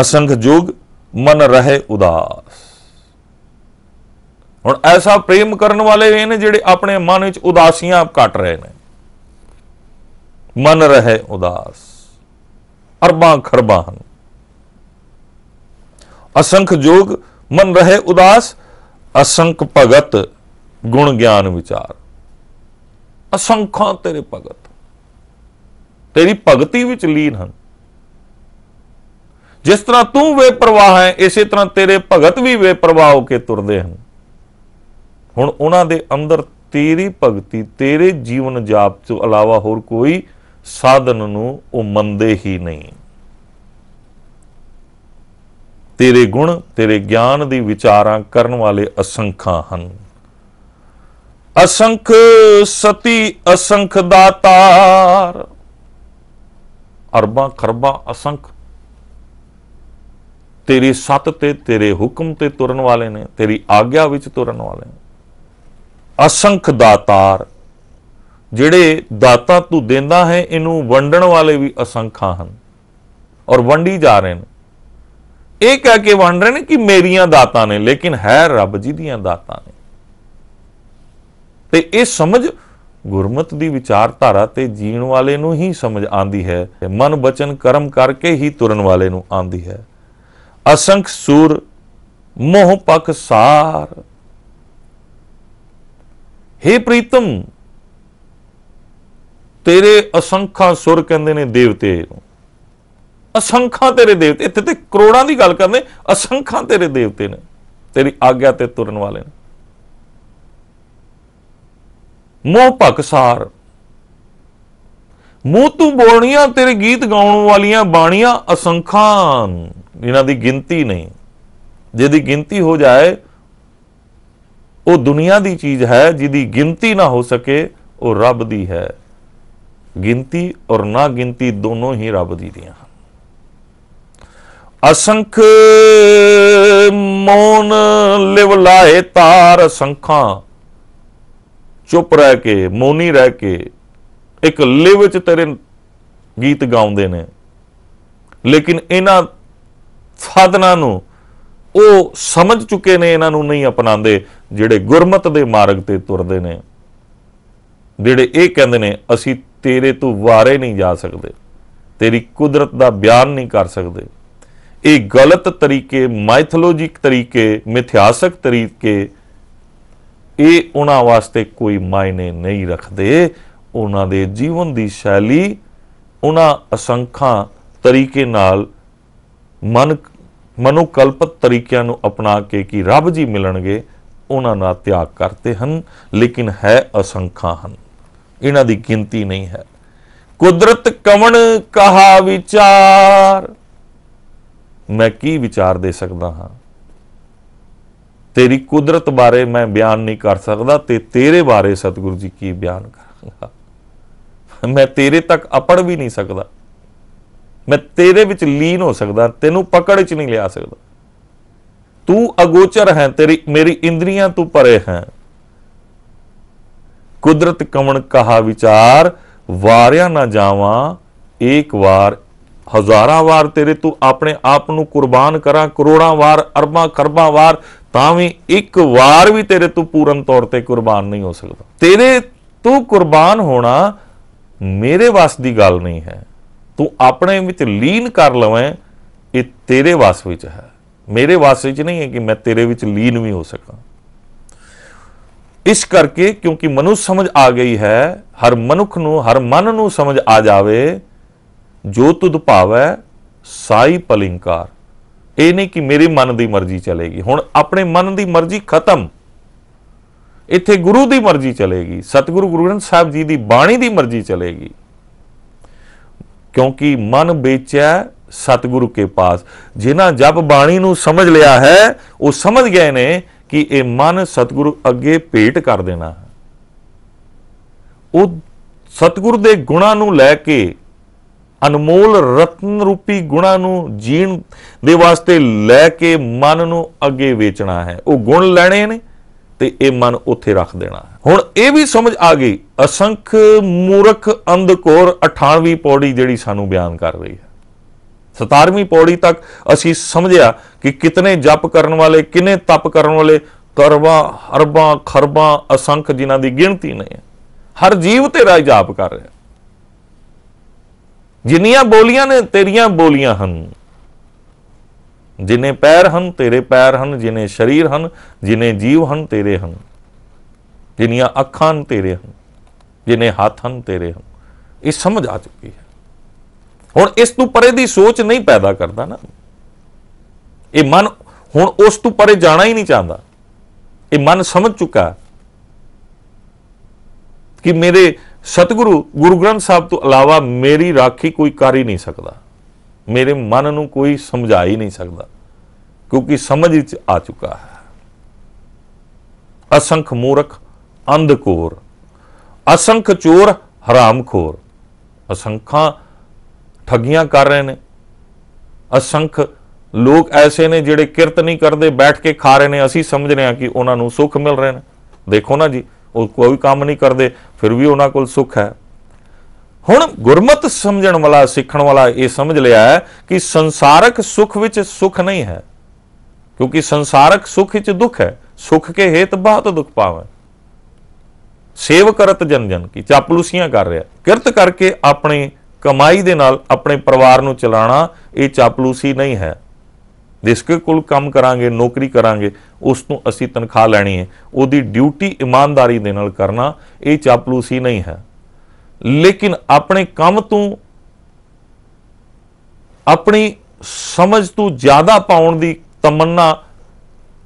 ਅਸੰਖ ਜੁਗ ਮਨ ਰਹੇ ਉਦਾਸ ਹੁਣ ਐਸਾ ਪ੍ਰੇਮ ਕਰਨ ਵਾਲੇ ਇਹ ਨੇ ਜਿਹੜੇ ਆਪਣੇ ਮਨ ਵਿੱਚ ਉਦਾਸੀਆਂ ਘਟ ਰਹੇ ਨੇ ਮਨ ਰਹੇ ਉਦਾਸ ਅਰਬਾਂ ਖਰਬਾਂ ਹਨ ਅਸੰਖ ਜੋਗ ਮਨ ਰਹੇ ਉਦਾਸ ਅਸੰਖ ਭਗਤ ਗੁਣ ਗਿਆਨ ਵਿਚਾਰ ਅਸੰਖਾਂ ਤੇਰੇ ਭਗਤ ਤੇਰੀ ਭਗਤੀ ਵਿੱਚ ਲੀਨ ਹਨ ਜਿਸ ਤਰ੍ਹਾਂ ਤੂੰ ਪ੍ਰਵਾਹ ਹੈ ਇਸੇ ਤਰ੍ਹਾਂ ਤੇਰੇ ਭਗਤ ਵੀ ਬੇਪਰਵਾਹ ਹੋ ਕੇ ਤੁਰਦੇ ਹਨ ਹੁਣ ਉਹਨਾਂ ਦੇ ਅੰਦਰ ਤੇਰੀ ਭਗਤੀ ਤੇਰੇ ਜੀਵਨ ਜਾਪ ਤੋਂ ਇਲਾਵਾ ਹੋਰ ਕੋਈ ਸਾਧਨ ਨੂੰ ਉਹ ਮੰਨਦੇ ਹੀ ਨਹੀਂ ਤੇਰੇ ਗੁਣ ਤੇਰੇ ਗਿਆਨ ਦੀ ਵਿਚਾਰਾਂ ਕਰਨ ਵਾਲੇ ਅਸੰਖਾਂ ਹਨ ਅਸੰਖ ਸਤੀ ਅਸੰਖ ਦਾਤਾਰ ਅਰਬਾਂ ਖਰਬਾਂ ਅਸੰਖ ਤੇਰੀ ਸੱਤ ਤੇ ਤੇਰੇ ਹੁਕਮ ਤੇ ਤੁਰਨ ਵਾਲੇ ਨੇ ਤੇਰੀ ਆਗਿਆ ਵਿੱਚ ਤੁਰਨ ਵਾਲੇ ਨੇ ਅਸੰਖ ਦਾਤਾਰ ਜਿਹੜੇ ਦਾਤਾ ਤੂੰ ਦਿੰਦਾ ਹੈ ਇਹਨੂੰ ਵੰਡਣ ਵਾਲੇ ਵੀ ਅਸੰਖਾ ਹਨ ਔਰ ਵੰਡੀ ਜਾ ਰਹੇ ਨੇ ਇਹ ਕਹਿ ਕੇ ਵੰਡ ਰਹੇ ਨੇ ਕਿ ਮੇਰੀਆਂ ਦਾਤਾ ਨੇ ਲੇਕਿਨ ਹੈ ਰੱਬ ਜੀ ਦੀਆਂ ਦਾਤਾ ਨੇ ਤੇ ਇਹ ਸਮਝ ਗੁਰਮਤ ਦੀ ਵਿਚਾਰਧਾਰਾ ਤੇ ਜੀਣ ਵਾਲੇ ਨੂੰ ਹੀ ਸਮਝ ਆਂਦੀ ਹੈ ਮਨ ਬਚਨ ਕਰਮ ਕਰਕੇ ਹੀ ਤੁਰਨ ਵਾਲੇ ਨੂੰ ਆਂਦੀ ਹੈ ਅਸੰਖ ਸੂਰ ਮੋਹ ਪਕ ਸਾਰ हे ਪ੍ਰੀਤਮ ਤੇਰੇ ਅਸੰਖਾਂ ਸੁਰ ਕਹਿੰਦੇ ਨੇ ਦੇਵਤੇ ਅਸੰਖਾ ਅਸੰਖਾਂ ਤੇਰੇ ਦੇਵਤੇ ਇੱਥੇ ਤੇ ਕਰੋੜਾਂ ਦੀ ਗੱਲ ਕਰਦੇ ਅਸੰਖਾਂ ਤੇਰੇ ਦੇਵਤੇ ਨੇ ਤੇਰੀ ਆਗਿਆ ਤੇ ਤੁਰਨ ਵਾਲੇ ਨੇ ਮੋਹ ਭਕਸਾਰ ਮੂੰਹ ਤੂੰ ਬੋਲਣੀਆਂ ਤੇਰੇ ਗੀਤ ਗਾਉਣ ਵਾਲੀਆਂ ਬਾਣੀਆਂ ਅਸੰਖਾਂ ਇਹਨਾਂ ਦੀ ਗਿਣਤੀ ਨਹੀਂ ਜਿਹਦੀ ਗਿਣਤੀ ਹੋ ਜਾਏ ਉਹ ਦੁਨੀਆ ਦੀ ਚੀਜ਼ ਹੈ ਜਿਹਦੀ ਗਿਣਤੀ ਨਾ ਹੋ ਸਕੇ ਉਹ ਰੱਬ ਦੀ ਹੈ ਗਿਣਤੀ ਔਰ ਨਾ ਗਿਣਤੀ ਦੋਨੋਂ ਹੀ ਰੱਬ ਦੀ ਦੀਆਂ ਹਨ ਅਸੰਖ ਮੋਨ ਲਿਵ ਲਾਏ ਤਾਰ ਸੰਖਾਂ ਚੁੱਪ ਰਹਿ ਕੇ ਮੋਨੀ ਰਹਿ ਕੇ ਇੱਕ ਲਿਵ ਚ ਤੇਰੇ ਗੀਤ ਗਾਉਂਦੇ ਨੇ ਲੇਕਿਨ ਇਹਨਾਂ ਸਾਧਨਾ ਨੂੰ ਉਹ ਸਮਝ ਚੁੱਕੇ ਨੇ ਇਹਨਾਂ ਨੂੰ ਨਹੀਂ ਅਪਣਾਉਂਦੇ ਜਿਹੜੇ ਗੁਰਮਤ ਦੇ ਮਾਰਗ ਤੇ ਤੁਰਦੇ ਨੇ ਜਿਹੜੇ ਇਹ ਕਹਿੰਦੇ ਨੇ ਅਸੀਂ ਤੇਰੇ ਤੋਂ ਵਾਰੇ ਨਹੀਂ ਜਾ ਸਕਦੇ ਤੇਰੀ ਕੁਦਰਤ ਦਾ ਬਿਆਨ ਨਹੀਂ ਕਰ ਸਕਦੇ ਇਹ ਗਲਤ ਤਰੀਕੇ ਮਾਈਥੋਲੋਜੀਕ ਤਰੀਕੇ ਮਿਥਿਆਸਕ ਤਰੀਕੇ ਇਹ ਉਹਨਾਂ ਵਾਸਤੇ ਕੋਈ ਮਾਇਨੇ ਨਹੀਂ ਰੱਖਦੇ ਉਹਨਾਂ ਦੇ ਜੀਵਨ ਦੀ ਸ਼ੈਲੀ ਉਹਨਾਂ ਅਸੰਖਾਂ ਤਰੀਕੇ ਨਾਲ ਮਨ ਮਨੋਕਲਪਤ ਤਰੀਕਿਆਂ ਨੂੰ ਅਪਣਾ ਕੇ ਕਿ ਰੱਬ ਜੀ ਮਿਲਣਗੇ ਉਹਨਾਂ ਦਾ ਤਿਆਗ ਕਰਤੇ ਹਨ ਲੇਕਿਨ ਹੈ ਅਸੰਖਾ ਹਨ ਇਹਨਾਂ ਦੀ ਗਿਣਤੀ ਨਹੀਂ ਹੈ ਕੁਦਰਤ ਕਵਣ ਕਹਾ ਵਿਚਾਰ ਮੈਂ ਕੀ ਵਿਚਾਰ ਦੇ ਸਕਦਾ ਹਾਂ ਤੇਰੀ ਕੁਦਰਤ ਬਾਰੇ ਮੈਂ ਬਿਆਨ ਨਹੀਂ ਕਰ ਸਕਦਾ ਤੇ ਤੇਰੇ ਬਾਰੇ ਸਤਿਗੁਰੂ ਜੀ ਕੀ ਬਿਆਨ ਕਰਾਂਗਾ ਮੈਂ ਤੇਰੇ ਤੱਕ ਅਪੜ ਵੀ ਨਹੀਂ ਸਕਦਾ ਮੈਂ ਤੇਰੇ ਵਿੱਚ ਲੀਨ ਹੋ ਸਕਦਾ ਤੈਨੂੰ ਪਕੜ 'ਚ ਨਹੀਂ ਲਿਆ ਸਕਦਾ ਤੂੰ ਅਗੋਚਰ ਹੈ ਤੇਰੀ ਮੇਰੀ ਇੰਦਰੀਆਂ ਤੋਂ ਪਰੇ ਹੈ ਕੁਦਰਤ ਕਮਣ ਕਹਾ ਵਿਚਾਰ ਵਾਰਿਆ ਨਾ ਜਾਵਾਂ ਇੱਕ ਵਾਰ ਹਜ਼ਾਰਾਂ ਵਾਰ ਤੇਰੇ ਤੂੰ ਆਪਣੇ ਆਪ ਨੂੰ ਕੁਰਬਾਨ ਕਰਾਂ ਕਰੋੜਾਂ ਵਾਰ ਅਰਬਾਂ ਖਰਬਾਂ ਵਾਰ ਤਾਂ ਵੀ ਇੱਕ ਵਾਰ ਵੀ ਤੇਰੇ ਤੂੰ ਪੂਰਨ ਤੌਰ ਤੇ ਕੁਰਬਾਨ ਨਹੀਂ ਹੋ ਸਕਦਾ ਤੇਰੇ ਤੂੰ ਕੁਰਬਾਨ ਹੋਣਾ ਮੇਰੇ ਵਾਸਤੇ ਦੀ ਗੱਲ ਨਹੀਂ ਹੈ ਤੂੰ ਆਪਣੇ ਵਿੱਚ ਲੀਨ ਕਰ ਲਵੇਂ ਇਹ ਤੇਰੇ ਵਾਸ ਵਿੱਚ ਹੈ ਮੇਰੇ ਵਾਸ ਵਿੱਚ ਨਹੀਂ ਹੈ ਕਿ ਮੈਂ ਤੇਰੇ ਵਿੱਚ ਲੀਨ ਵੀ ਹੋ ਸਕਾਂ ਇਸ ਕਰਕੇ ਕਿਉਂਕਿ ਮਨੁ ਸਮਝ ਆ ਗਈ ਹੈ ਹਰ ਮਨੁੱਖ ਨੂੰ ਹਰ ਮਨ ਨੂੰ ਸਮਝ ਆ ਜਾਵੇ ਜੋ ਤੁਧ ਭਾਵੈ ਸਾਈ ਪਲਿੰਕਾਰ ਇਹ ਨਹੀਂ ਕਿ ਮੇਰੇ ਮਨ ਦੀ ਮਰਜ਼ੀ ਚਲੇਗੀ ਹੁਣ ਆਪਣੇ ਮਨ ਦੀ ਮਰਜ਼ੀ ਖਤਮ ਇੱਥੇ ਗੁਰੂ ਦੀ ਮਰਜ਼ੀ ਚਲੇਗੀ ਸਤਿਗੁਰੂ ਗੁਰੂ ਗ੍ਰੰਥ ਸਾਹਿਬ ਜੀ ਦੀ ਬਾਣੀ ਦੀ ਮਰਜ਼ੀ ਚਲੇਗੀ ਕਿਉਂਕਿ ਮਨ ਵੇਚਿਆ ਸਤਿਗੁਰੂ ਕੇ ਪਾਸ ਜਿਨ੍ਹਾਂ ਜਪ ਬਾਣੀ ਨੂੰ ਸਮਝ ਲਿਆ ਹੈ ਉਹ ਸਮਝ ਗਏ ਨੇ ਕਿ ਇਹ ਮਨ ਸਤਿਗੁਰੂ ਅੱਗੇ ਭੇਟ ਕਰ ਦੇਣਾ ਉਹ ਸਤਿਗੁਰ ਦੇ ਗੁਣਾਂ ਨੂੰ ਲੈ ਕੇ ਅਨਮੋਲ ਰਤਨ ਰੂਪੀ ਗੁਣਾ ਨੂੰ ਜੀਣ ਦੇ ਵਾਸਤੇ ਲੈ ਕੇ ਮਨ ਨੂੰ ਅੱਗੇ ਵੇਚਣਾ ਹੈ ਉਹ ਗੁਣ ਲੈਣੇ ਨੇ ਤੇ ਇਹ ਮਨ ਉੱਥੇ ਰੱਖ ਦੇਣਾ ਹੁਣ ਇਹ ਵੀ ਸਮਝ ਆ ਗਈ ਅਸੰਖ ਮੂਰਖ ਅੰਧਕੋਰ 98ਵੀਂ ਪੌੜੀ ਜਿਹੜੀ ਸਾਨੂੰ ਬਿਆਨ ਕਰ ਰਹੀ ਹੈ 17ਵੀਂ ਪੌੜੀ ਤੱਕ ਅਸੀਂ ਸਮਝਿਆ ਕਿ ਕਿਤਨੇ ਜਪ ਕਰਨ ਵਾਲੇ ਕਿਨੇ ਤਪ ਕਰਨ ਵਾਲੇ ਕਰਵਾ ਅਰਬਾਂ ਖਰਬਾਂ ਅਸੰਖ ਜਿਨ੍ਹਾਂ ਦੀ ਗਿਣਤੀ ਨਹੀਂ ਹੈ ਹਰ ਜੀਵ ਤੇਰਾ ਜਾਪ ਕਰ ਰਿਹਾ ਜਿੰਨੀਆਂ ਬੋਲੀਆਂ ਨੇ ਤੇਰੀਆਂ ਬੋਲੀਆਂ ਹਨ ਜਿਨੇ ਪੈਰ ਹਨ ਤੇਰੇ ਪੈਰ ਹਨ ਜਿਨੇ ਸਰੀਰ ਹਨ ਜਿਨੇ ਜੀਵ ਹਨ ਤੇਰੇ ਹਨ ਜਿਨੀਆਂ ਅੱਖਾਂ ਤੇਰੇ ਹਨ ਜਿਨੇ ਹੱਥ ਹਨ ਤੇਰੇ ਹਨ ਇਹ ਸਮਝ ਆ ਚੁੱਕੀ ਹੈ ਹੁਣ ਇਸ ਤੋਂ ਪਰੇ ਦੀ ਸੋਚ ਨਹੀਂ ਪੈਦਾ ਕਰਦਾ ਨਾ ਇਹ ਮਨ ਹੁਣ ਉਸ ਤੋਂ ਪਰੇ ਜਾਣਾ ਹੀ ਨਹੀਂ ਚਾਹੁੰਦਾ ਇਹ ਮਨ ਸਮਝ ਚੁੱਕਾ ਕਿ ਮੇਰੇ ਸਤਿਗੁਰੂ ਗੁਰੂ ਗ੍ਰੰਥ ਸਾਹਿਬ ਤੋਂ ਇਲਾਵਾ ਮੇਰੀ ਰਾਖੀ ਕੋਈ ਕਰ ਹੀ ਨਹੀਂ ਸਕਦਾ ਮੇਰੇ ਮਨ ਨੂੰ ਕੋਈ ਸਮਝਾ ਹੀ ਨਹੀਂ ਸਕਦਾ ਕਿਉਂਕਿ ਸਮਝ ਵਿੱਚ ਆ ਚੁੱਕਾ ਹੈ ਅਸੰਖ ਮੂਰਖ ਅੰਧਕੋਰ ਅਸੰਖ ਚੋਰ ਹਰਾਮਖੋਰ ਅਸੰਖਾਂ ਠੱਗੀਆਂ ਕਰ ਰਹੇ ਨੇ ਅਸੰਖ ਲੋਕ ਐਸੇ ਨੇ ਜਿਹੜੇ ਕਿਰਤ ਨਹੀਂ ਕਰਦੇ ਬੈਠ ਕੇ ਖਾ ਰਹੇ ਨੇ ਅਸੀਂ ਸਮਝ ਰਹੇ ਹਾਂ ਕਿ ਉਹਨਾਂ ਨੂੰ ਸੁੱਖ ਮਿਲ ਰਹੇ ਨੇ ਦੇਖੋ ਨਾ ਜੀ ਉਹ ਕੋਈ ਕੰਮ ਨਹੀਂ ਕਰਦੇ ਫਿਰ ਵੀ ਉਹਨਾਂ ਕੋਲ ਸੁੱਖ ਹੈ ਹੁਣ ਗੁਰਮਤ ਸਮਝਣ ਵਾਲਾ ਸਿੱਖਣ ਵਾਲਾ ਇਹ ਸਮਝ ਲਿਆ ਹੈ ਕਿ ਸੰਸਾਰਕ ਸੁੱਖ ਵਿੱਚ ਸੁੱਖ ਨਹੀਂ ਹੈ ਕਿਉਂਕਿ ਸੰਸਾਰਕ ਸੁੱਖ ਵਿੱਚ ਦੁੱਖ ਹੈ ਸੁੱਖ ਕੇ ਹੇਤ ਬਹੁਤ ਦੁੱਖ ਪਾਵੇ ਸੇਵ ਕਰਤ ਜਨ ਜਨ ਕੀ ਚਾਪਲੂਸੀਆਂ ਕਰ ਰਿਹਾ ਕਿਰਤ ਕਰਕੇ ਆਪਣੇ ਕਮਾਈ ਦੇ ਨਾਲ ਆਪਣੇ ਪਰਿਵਾਰ ਨੂੰ ਚਲਾਣਾ ਇਹ ਚਾਪਲੂਸੀ ਨਹੀਂ ਹੈ ਜਿਸ ਕੇ ਕੋਲ ਕੰਮ ਕਰਾਂਗੇ ਨੌਕਰੀ ਕਰਾਂਗੇ ਉਸ ਤੋਂ ਅਸੀਂ ਤਨਖਾਹ ਲੈਣੀ ਹੈ ਉਹਦੀ ਡਿਊਟੀ ਇਮਾਨਦਾਰੀ ਦੇ ਨਾਲ ਕਰਨਾ ਇਹ ਚਾਪਲੂਸੀ ਨਹੀਂ ਹੈ ਲੇਕਿਨ ਆਪਣੇ ਕੰਮ ਤੋਂ ਆਪਣੀ ਸਮਝ ਤੋਂ ਜ਼ਿਆਦਾ ਪਾਉਣ ਦੀ ਤਮੰਨਾ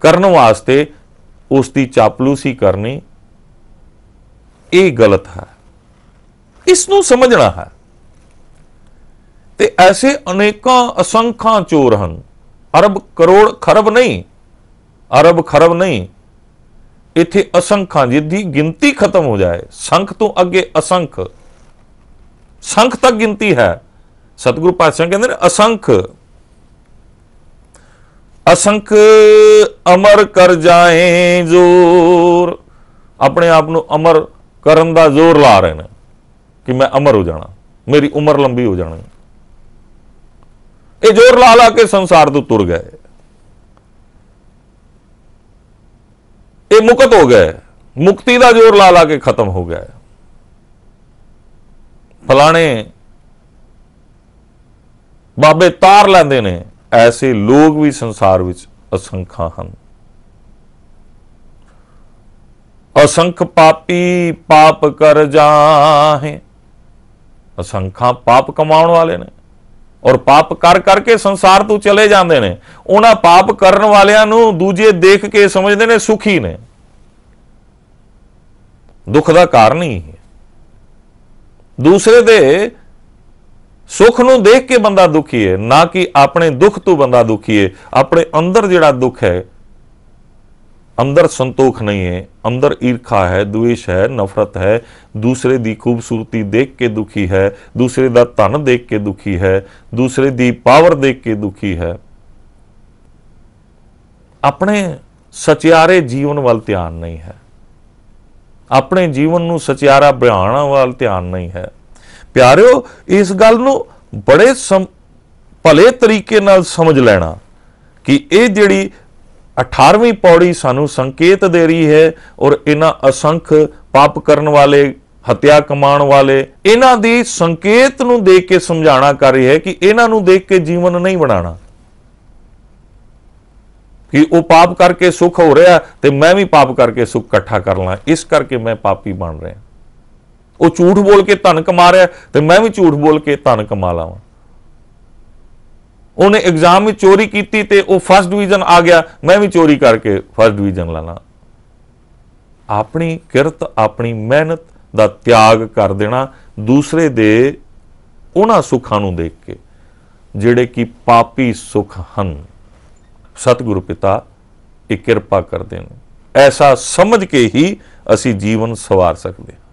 ਕਰਨ ਵਾਸਤੇ ਉਸ ਦੀ ਚਾਪਲੂਸੀ ਕਰਨੀ ਇਹ ਗਲਤ ਹੈ ਇਸ ਨੂੰ ਸਮਝਣਾ ਹੈ ਤੇ ਐਸੇ ਅਨੇਕਾਂ ਅਸੰਖਾਂ ਚੋਰ ਹਨ ਅਰਬ ਕਰੋੜ ਖਰਬ ਨਹੀਂ ਅਰਬ ਖਰਬ ਨਹੀਂ ਇੱਥੇ ਅਸੰਖਾਂ ਦੀ ਗਿਣਤੀ ਖਤਮ ਹੋ ਜਾਏ ਸੰਖ ਤੋਂ ਅੱਗੇ ਅਸੰਖ ਸੰਖ ਤੱਕ ਗਿਣਤੀ ਹੈ ਸਤਿਗੁਰੂ ਪਾਤਸ਼ਾਹ ਕਹਿੰਦੇ ਨੇ ਅਸੰਖ ਅਸੰਖ ਅਮਰ ਕਰ ਜਾਏ ਜੋਰ ਆਪਣੇ ਆਪ ਨੂੰ ਅਮਰ ਕਰਨ ਦਾ ਜ਼ੋਰ ਲਾ ਰਹੇ ਨੇ ਕਿ ਮੈਂ ਅਮਰ ਹੋ ਜਾਣਾ ਮੇਰੀ ਉਮਰ ਲੰਬੀ ਹੋ ਜਾਣੀ ਇਹ ਜ਼ੋਰ ਲਾ ਲਾ ਕੇ ਸੰਸਾਰ ਤੋਂ ਤੁਰ ਗਏ ਇਹ ਮੁਕਤ ਹੋ ਗਏ ਮੁਕਤੀ ਦਾ ਜ਼ੋਰ ਲਾ ਲਾ ਕੇ ਖਤਮ ਹੋ ਗਏ ਫਲਾਣੇ ਬਾਬੇ ਤਾਰ ਲੈਂਦੇ ਨੇ ਐਸੇ ਲੋਕ ਵੀ ਸੰਸਾਰ ਵਿੱਚ ਅਸੰਖਾ ਹਨ ਅਸੰਖ ਪਾਪੀ ਪਾਪ ਕਰ ਜਾਹੇ ਅਸੰਖਾਂ ਪਾਪ ਕਮਾਉਣ ਵਾਲੇ ਨੇ ਔਰ ਪਾਪ ਕਰ ਕਰਕੇ ਸੰਸਾਰ ਤੋਂ ਚਲੇ ਜਾਂਦੇ ਨੇ ਉਹਨਾਂ ਪਾਪ ਕਰਨ ਵਾਲਿਆਂ ਨੂੰ ਦੂਜੇ ਦੇਖ ਕੇ ਸਮਝਦੇ ਨੇ ਸੁਖੀ ਨੇ ਦੁੱਖ ਦਾ ਕਾਰਨ ਹੀ ਹੈ ਦੂਸਰੇ ਦੇ ਸੁਖ ਨੂੰ ਦੇਖ ਕੇ ਬੰਦਾ ਦੁਖੀ ਹੈ ਨਾ ਕਿ ਆਪਣੇ ਦੁੱਖ ਤੋਂ ਬੰਦਾ ਦੁਖੀ ਹੈ ਆਪਣੇ ਅੰਦਰ ਜਿਹੜਾ ਦੁੱਖ ਹੈ अंदर ਸੰਤੋਖ नहीं है अंदर ईर्खा है द्वेष है नफरत है दूसरे दी खूबसूरती देख के दुखी है दूसरे दा धन देख के दुखी है दूसरे दी पावर देख के दुखी ਹੈ ਆਪਣੇ ਸਚਿਆਰੇ ਜੀਵਨ ਵੱਲ ਧਿਆਨ ਨਹੀਂ ਹੈ ਆਪਣੇ ਜੀਵਨ ਨੂੰ ਸਚਿਆਰਾ ਬਣਾਉਣ ਵੱਲ ਧਿਆਨ ਨਹੀਂ ਹੈ ਪਿਆਰਿਓ ਇਸ ਗੱਲ ਨੂੰ ਬੜੇ ਭਲੇ ਤਰੀਕੇ ਨਾਲ ਸਮਝ ਲੈਣਾ ਕਿ ਇਹ ਜਿਹੜੀ 18ਵੀਂ ਪੌੜੀ ਸਾਨੂੰ ਸੰਕੇਤ ਦੇ ਰਹੀ ਹੈ ਔਰ ਇਹਨਾਂ ਅਸੰਖ ਪਾਪ ਕਰਨ ਵਾਲੇ ਹਤਿਆ ਕਮਾਉਣ ਵਾਲੇ ਇਹਨਾਂ ਦੀ ਸੰਕੇਤ ਨੂੰ ਦੇਖ ਕੇ ਸਮਝਾਣਾ ਕਰ ਰਹੀ ਹੈ ਕਿ ਇਹਨਾਂ ਨੂੰ ਦੇਖ ਕੇ ਜੀਵਨ ਨਹੀਂ ਬਣਾਣਾ ਕਿ ਉਹ ਪਾਪ ਕਰਕੇ ਸੁਖ ਹੋ ਰਿਹਾ ਤੇ ਮੈਂ ਵੀ ਪਾਪ ਕਰਕੇ ਸੁਖ ਇਕੱਠਾ ਕਰ ਲਾਂ ਇਸ ਕਰਕੇ ਮੈਂ ਪਾਪੀ ਬਣ ਰਿਹਾ ਉਹ ਝੂਠ ਬੋਲ ਕੇ ਧਨ ਕਮਾ ਰਿਹਾ ਤੇ ਮੈਂ ਵੀ ਝੂਠ ਬੋਲ ਕੇ ਧਨ ਕਮਾ ਲਾਵਾਂ ਉਹਨੇ ਐਗਜ਼ਾਮ ਵਿੱਚ ਚੋਰੀ ਕੀਤੀ ਤੇ ਉਹ ਫਸਟ ਡਿਵੀਜ਼ਨ ਆ ਗਿਆ ਮੈਂ ਵੀ ਚੋਰੀ ਕਰਕੇ ਫਸਟ ਡਿਵੀਜ਼ਨ ਲੈਣਾ ਆਪਣੀ ਕਿਰਤ ਆਪਣੀ ਮਿਹਨਤ ਦਾ ਤਿਆਗ ਕਰ ਦੇਣਾ ਦੂਸਰੇ ਦੇ ਉਹਨਾਂ ਸੁੱਖਾਂ ਨੂੰ ਦੇਖ ਕੇ ਜਿਹੜੇ ਕਿ ਪਾਪੀ ਸੁੱਖ ਹਨ ਸਤਿਗੁਰੂ ਪਿਤਾ ਇਹ ਕਿਰਪਾ ਕਰਦੇ ਨੇ ਐਸਾ ਸਮਝ ਕੇ ਹੀ ਅਸੀਂ ਜੀਵਨ ਸਵਾਰ ਸਕਦੇ ਹਾਂ